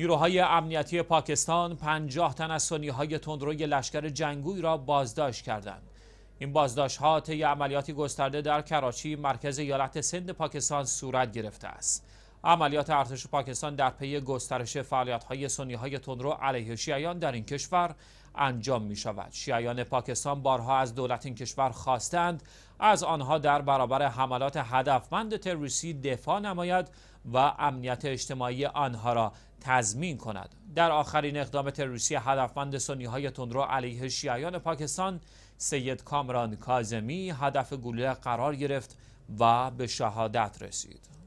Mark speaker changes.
Speaker 1: نیروهای امنیتی پاکستان پنجاه تن از سنیهای تندروی لشکر جنگوی را بازداشت کردند. این بازداشت ها طی عملیاتی گسترده در کراچی مرکز ایالت سند پاکستان صورت گرفته است. عملیات ارتش پاکستان در پی گسترش فعالیت های سنیهای تندرو علیه شیعیان در این کشور انجام می شود شیعیان پاکستان بارها از دولت این کشور خواستند از آنها در برابر حملات هدفمند تروریستی دفاع نماید و امنیت اجتماعی آنها را تضمین کند در آخرین اقدام تروریستی هدفمند سنی های تندرو علیه شیعیان پاکستان سید کامران کازمی هدف گلوله قرار گرفت و به شهادت رسید